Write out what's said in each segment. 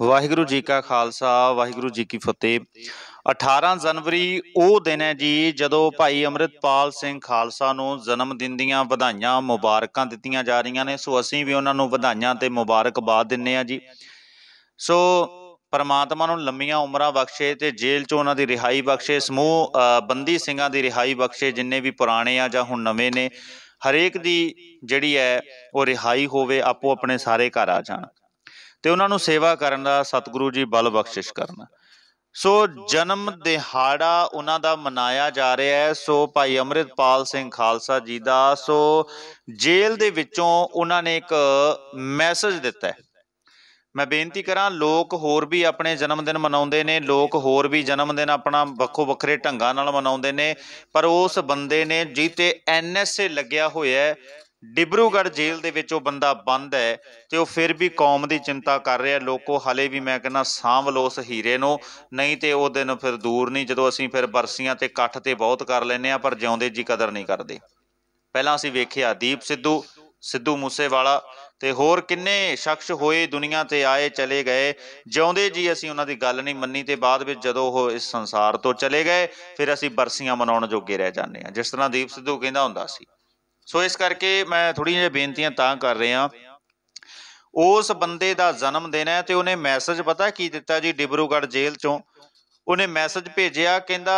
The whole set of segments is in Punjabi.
ਵਾਹਿਗੁਰੂ ਜੀ ਕਾ ਖਾਲਸਾ ਵਾਹਿਗੁਰੂ ਜੀ ਕੀ ਫਤਿਹ 18 ਜਨਵਰੀ ਉਹ ਦਿਨ ਹੈ ਜੀ ਜਦੋਂ ਭਾਈ ਅਮਰਿਤਪਾਲ ਸਿੰਘ ਖਾਲਸਾ ਨੂੰ ਜਨਮ ਦਿਨ ਦੀਆਂ ਵਧਾਈਆਂ ਮੁਬਾਰਕਾਂ ਦਿੱਤੀਆਂ ਜਾ ਰਹੀਆਂ ਨੇ ਸੋ ਅਸੀਂ ਵੀ ਉਹਨਾਂ ਨੂੰ ਵਧਾਈਆਂ ਤੇ ਮੁਬਾਰਕਬਾਦ ਦਿੰਨੇ ਆ ਜੀ ਸੋ ਪਰਮਾਤਮਾ ਨੂੰ ਲੰਮੀਆਂ ਉਮਰਾਂ ਬਖਸ਼ੇ ਤੇ ਜੇਲ੍ਹ ਚੋਂ ਉਹਨਾਂ ਦੀ ਰਿਹਾਈ ਬਖਸ਼ੇ ਸਮੂਹ ਬੰਦੀ ਸਿੰਘਾਂ ਦੀ ਰਿਹਾਈ ਬਖਸ਼ੇ ਜਿੰਨੇ ਵੀ ਪੁਰਾਣੇ ਆ ਜਾਂ ਹੁਣ ਨਵੇਂ ਨੇ ਹਰੇਕ ਦੀ ਜਿਹੜੀ ਹੈ ਉਹ ਰਿਹਾਈ ਹੋਵੇ ਆਪੋ ਆਪਣੇ ਸਾਰੇ ਘਰ ਆ ਜਾਣ ਤੇ ਉਹਨਾਂ ਨੂੰ ਸੇਵਾ ਕਰਨ ਦਾ ਸਤਿਗੁਰੂ ਜੀ ਬਲ ਬਖਸ਼ਿਸ਼ ਕਰਨ ਸੋ ਜਨਮ ਦਿਹਾੜਾ ਉਹਨਾਂ ਦਾ ਮਨਾਇਆ ਜਾ ਰਿਹਾ ਹੈ ਸੋ ਭਾਈ ਅਮਰਿਤਪਾਲ ਸਿੰਘ ਖਾਲਸਾ ਜੀ ਦਾ ਸੋ ਜੇਲ੍ਹ ਦੇ ਵਿੱਚੋਂ ਉਹਨਾਂ ਨੇ ਇੱਕ ਮੈਸੇਜ ਦਿੱਤਾ ਹੈ ਮੈਂ ਬੇਨਤੀ ਕਰਾਂ ਲੋਕ ਹੋਰ ਵੀ ਆਪਣੇ ਜਨਮ ਦਿਨ ਮਨਾਉਂਦੇ ਨੇ ਲੋਕ ਹੋਰ ਵੀ ਜਨਮ ਦਿਨ ਆਪਣਾ ਵੱਖੋ ਵੱਖਰੇ ਢੰਗਾਂ ਨਾਲ ਮਨਾਉਂਦੇ ਨੇ ਪਰ ਉਸ ਬੰਦੇ ਨੇ ਜਿੱਤੇ ਐਨਐਸਏ ਲੱਗਿਆ ਹੋਇਆ ਡਿਬਰੂਗੜ੍ਹ ਜੇਲ੍ਹ ਦੇ ਵਿੱਚ ਉਹ ਬੰਦਾ ਬੰਦ ਹੈ ਤੇ ਉਹ ਫਿਰ ਵੀ ਕੌਮ ਦੀ ਚਿੰਤਾ ਕਰ ਰਿਹਾ ਲੋਕੋ ਹਲੇ ਵੀ ਮੈਂ ਕਹਿੰਦਾ ਸਾਂਭ ਲੋ ਉਸ ਹੀਰੇ ਨੂੰ ਨਹੀਂ ਤੇ ਉਹ ਦਿਨ ਫਿਰ ਦੂਰ ਨਹੀਂ ਜਦੋਂ ਅਸੀਂ ਫਿਰ ਬਰਸੀਆਂ ਤੇ ਇਕੱਠ ਤੇ ਬਹੁਤ ਕਰ ਲੈਨੇ ਆ ਪਰ ਜਿਉਂਦੇ ਜੀ ਕਦਰ ਨਹੀਂ ਕਰਦੇ ਪਹਿਲਾਂ ਅਸੀਂ ਵੇਖਿਆ ਦੀਪ ਸਿੱਧੂ ਸਿੱਧੂ ਮੂਸੇਵਾਲਾ ਤੇ ਹੋਰ ਕਿੰਨੇ ਸ਼ਖਸ ਹੋਏ ਦੁਨੀਆ ਤੇ ਆਏ ਚਲੇ ਗਏ ਜਿਉਂਦੇ ਜੀ ਅਸੀਂ ਉਹਨਾਂ ਦੀ ਗੱਲ ਨਹੀਂ ਮੰਨੀ ਤੇ ਬਾਅਦ ਵਿੱਚ ਜਦੋਂ ਉਹ ਇਸ ਸੰਸਾਰ ਤੋਂ ਚਲੇ ਗਏ ਫਿਰ ਅਸੀਂ ਬਰਸੀਆਂ ਮਨਾਉਣ ਜੋਗੇ ਰਹਿ ਜਾਂਦੇ ਆ ਜਿਸ ਤਰ੍ਹਾਂ ਦੀਪ ਸਿੱਧੂ ਕਹਿੰਦਾ ਹੁੰਦਾ ਸੀ ਸੋ ਇਸ ਕਰਕੇ ਮੈਂ ਥੋੜੀ ਜਿਹੀ ਬੇਨਤੀਆਂ ਤਾਂ ਕਰ ਰਿਹਾ ਉਸ ਬੰਦੇ ਦਾ ਜਨਮ ਦਿਨ ਹੈ ਤੇ ਉਹਨੇ ਮੈਸੇਜ ਪਤਾ ਕੀ ਦਿੱਤਾ ਜੀ ਡਿਬਰੂਗੜ੍ਹ ਜੇਲ੍ਹ ਚੋਂ ਉਹਨੇ ਮੈਸੇਜ ਭੇਜਿਆ ਕਹਿੰਦਾ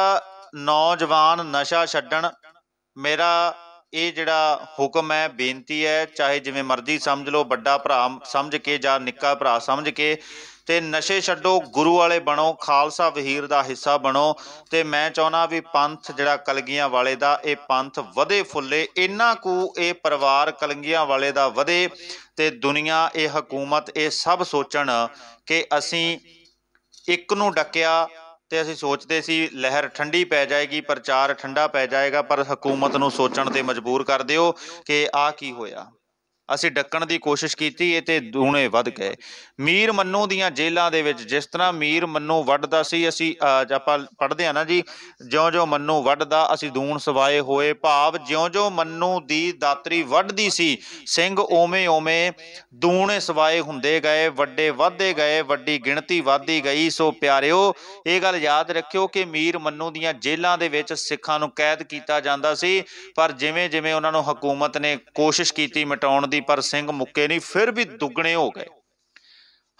ਨੌਜਵਾਨ ਨਸ਼ਾ ਛੱਡਣ ਮੇਰਾ ਇਹ ਜਿਹੜਾ ਹੁਕਮ ਹੈ ਬੇਨਤੀ ਹੈ ਚਾਹੇ ਜਿਵੇਂ ਮਰਜ਼ੀ ਸਮਝ ਲਓ ਵੱਡਾ ਭਰਾ ਸਮਝ ਕੇ ਜਾਂ ਨਿੱਕਾ ਭਰਾ ਸਮਝ ਕੇ ਤੇ ਨਸ਼ੇ ਛੱਡੋ ਗੁਰੂ ਵਾਲੇ ਬਣੋ ਖਾਲਸਾ ਵਹੀਰ ਦਾ ਹਿੱਸਾ ਬਣੋ ਤੇ ਮੈਂ ਚਾਹਣਾ ਵੀ ਪੰਥ ਜਿਹੜਾ ਕਲਗੀਆਂ ਵਾਲੇ ਦਾ ਇਹ ਪੰਥ ਵਧੇ ਫੁੱਲੇ ਇੰਨਾ ਕੁ ਇਹ ਪਰਿਵਾਰ ਕਲਗੀਆਂ ਵਾਲੇ ਦਾ ਵਧੇ ਤੇ ਦੁਨੀਆ ਇਹ ਹਕੂਮਤ ਇਹ ਸਭ ਸੋਚਣ ਕਿ ਅਸੀਂ ਇੱਕ ਨੂੰ ਡੱਕਿਆ ਤੇ ਅਸੀਂ ਸੋਚਦੇ ਸੀ ਲਹਿਰ ਠੰਡੀ ਪੈ ਜਾਏਗੀ ਪ੍ਰਚਾਰ ਠੰਡਾ ਪੈ ਜਾਏਗਾ ਪਰ ਹਕੂਮਤ ਨੂੰ ਸੋਚਣ ਤੇ ਮਜਬੂਰ ਕਰ ਦਿਓ ਕਿ ਆ ਕੀ ਹੋਇਆ ਅਸੀਂ ਡੱਕਣ ਦੀ ਕੋਸ਼ਿਸ਼ ਕੀਤੀ ਇਹ ਤੇ ਦੂਣੇ ਵੱਧ ਗਏ ਮੀਰ ਮੰਨੂ ਦੀਆਂ ਜੇਲਾਂ ਦੇ ਵਿੱਚ ਜਿਸ ਤਰ੍ਹਾਂ ਮੀਰ ਮੰਨੂ ਵੱਢਦਾ ਸੀ ਅਸੀਂ ਆਪਾਂ ਪੜ੍ਹਦੇ ਆ ਨਾ ਜੀ ਜਿਉਂ-ਜਿਉਂ ਮੰਨੂ ਵੱਢਦਾ ਅਸੀਂ ਦੂਣ ਸਵਾਏ ਹੋਏ ਭਾਵ ਜਿਉਂ-ਜਿਉਂ ਮੰਨੂ ਦੀ ਦਾਤਰੀ ਵੱਢਦੀ ਸੀ ਸਿੰਘ ਓਵੇਂ-ਓਵੇਂ ਦੂਣੇ ਸਵਾਏ ਹੁੰਦੇ ਗਏ ਵੱਡੇ ਵੱਧਦੇ ਗਏ ਵੱਡੀ ਗਿਣਤੀ ਵਧਦੀ ਗਈ ਸੋ ਪਿਆਰਿਓ ਇਹ ਗੱਲ ਯਾਦ ਰੱਖਿਓ ਕਿ ਮੀਰ ਮੰਨੂ ਦੀਆਂ ਜੇਲਾਂ ਦੇ ਵਿੱਚ ਸਿੱਖਾਂ ਨੂੰ ਕੈਦ ਕੀਤਾ ਜਾਂਦਾ ਸੀ ਪਰ ਜਿਵੇਂ-ਜਿਵੇਂ ਉਹਨਾਂ ਨੂੰ ਹਕੂਮਤ ਨੇ ਕੋਸ਼ਿਸ਼ ਕੀਤੀ ਮਿਟਾਉਣ ਪਰ ਸਿੰਘ ਮੁੱਕੇ ਨਹੀਂ ਫਿਰ ਵੀ ਦੁੱਗਣੇ ਹੋ ਗਏ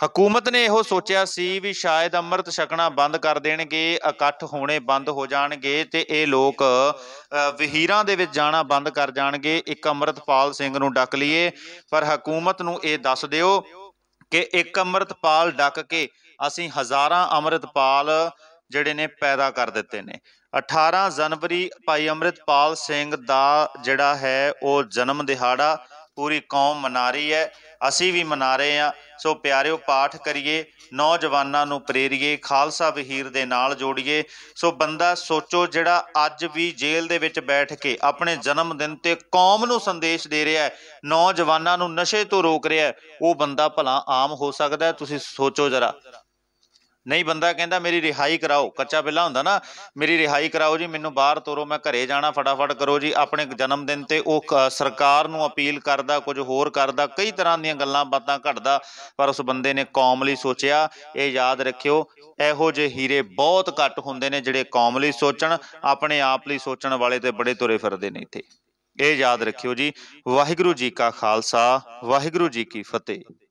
ਹਕੂਮਤ ਨੇ ਇਹੋ ਸੋਚਿਆ ਸੀ ਵੀ ਸ਼ਾਇਦ ਅੰਮ੍ਰਿਤ ਛਕਣਾ ਬੰਦ ਕਰ ਦੇਣਗੇ ਇਕੱਠ ਹੋਣੇ ਬੰਦ ਹੋ ਜਾਣਗੇ ਤੇ ਇਹ ਲੋਕ ਵਹੀਰਾਂ ਦੇ ਵਿੱਚ ਜਾਣਾ ਬੰਦ ਕਰ ਜਾਣਗੇ ਇੱਕ ਅੰਮ੍ਰਿਤਪਾਲ ਸਿੰਘ ਨੂੰ ਡੱਕ ਲਈਏ ਪਰ ਹਕੂਮਤ ਨੂੰ ਇਹ ਦੱਸ ਦਿਓ ਕਿ ਇੱਕ ਅੰਮ੍ਰਿਤਪਾਲ ਡੱਕ ਕੇ ਅਸੀਂ ਹਜ਼ਾਰਾਂ ਅੰਮ੍ਰਿਤਪਾਲ ਜਿਹੜੇ ਨੇ ਪੈਦਾ ਕਰ ਦਿੱਤੇ ਨੇ 18 ਜਨਵਰੀ ਭਾਈ ਅੰਮ੍ਰਿਤਪਾਲ ਸਿੰਘ ਦਾ ਜਿਹੜਾ ਹੈ ਉਹ ਜਨਮ ਦਿਹਾੜਾ ਪੂਰੀ ਕੌਮ ਮਨਾ ਰਹੀ ਹੈ ਅਸੀਂ ਵੀ ਮਨਾ ਰਹੇ ਹਾਂ ਸੋ ਪਿਆਰਿਓ ਪਾਠ ਕਰੀਏ ਨੌਜਵਾਨਾਂ ਨੂੰ ਪ੍ਰੇਰੀਏ ਖਾਲਸਾ ਵਹੀਰ ਦੇ ਨਾਲ ਜੋੜੀਏ ਸੋ ਬੰਦਾ ਸੋਚੋ ਜਿਹੜਾ ਅੱਜ ਵੀ ਜੇਲ੍ਹ ਦੇ ਵਿੱਚ ਬੈਠ ਕੇ ਆਪਣੇ ਜਨਮ ਦਿਨ ਤੇ ਕੌਮ ਨੂੰ ਸੰਦੇਸ਼ ਦੇ ਰਿਹਾ ਹੈ ਨੌਜਵਾਨਾਂ ਨੂੰ ਨਸ਼ੇ ਤੋਂ ਰੋਕ ਰਿਹਾ ਹੈ ਉਹ ਬੰਦਾ ਭਲਾ ਆਮ ਹੋ ਸਕਦਾ ਤੁਸੀਂ ਸੋਚੋ ਜ਼ਰਾ ਨਹੀਂ ਬੰਦਾ ਕਹਿੰਦਾ ਮੇਰੀ ਰਿਹਾਈ ਕਰਾਓ ਕੱਚਾ ਬਿੱਲਾ ਹੁੰਦਾ ਨਾ ਮੇਰੀ ਰਿਹਾਈ ਕਰਾਓ ਜੀ ਮੈਨੂੰ ਬਾਹਰ ਤੋਰੋ ਮੈਂ ਘਰੇ ਜਾਣਾ ਫਟਾਫਟ ਕਰੋ ਜੀ ਆਪਣੇ ਜਨਮ ਦਿਨ ਤੇ ਉਹ ਸਰਕਾਰ ਨੂੰ ਅਪੀਲ ਕਰਦਾ ਕੁਝ ਹੋਰ ਕਰਦਾ ਕਈ ਤਰ੍ਹਾਂ ਦੀਆਂ ਗੱਲਾਂ ਬਾਤਾਂ ਘੜਦਾ ਪਰ ਉਸ ਬੰਦੇ ਨੇ ਕੌਮ ਲਈ ਸੋਚਿਆ ਇਹ ਯਾਦ ਰੱਖਿਓ ਇਹੋ ਜਿਹੇ ਹੀਰੇ ਬਹੁਤ ਘੱਟ ਹੁੰਦੇ ਨੇ ਜਿਹੜੇ ਕੌਮ ਲਈ ਸੋਚਣ ਆਪਣੇ ਆਪ ਲਈ ਸੋਚਣ ਵਾਲੇ ਤੇ ਬੜੇ ਤੁਰੇ ਫਿਰਦੇ ਨੇ ਇੱਥੇ ਇਹ ਯਾਦ ਰੱਖਿਓ ਜੀ ਵਾਹਿਗੁਰੂ ਜੀ ਕਾ ਖਾਲਸਾ ਵਾਹਿਗੁਰੂ ਜੀ ਕੀ ਫਤਿਹ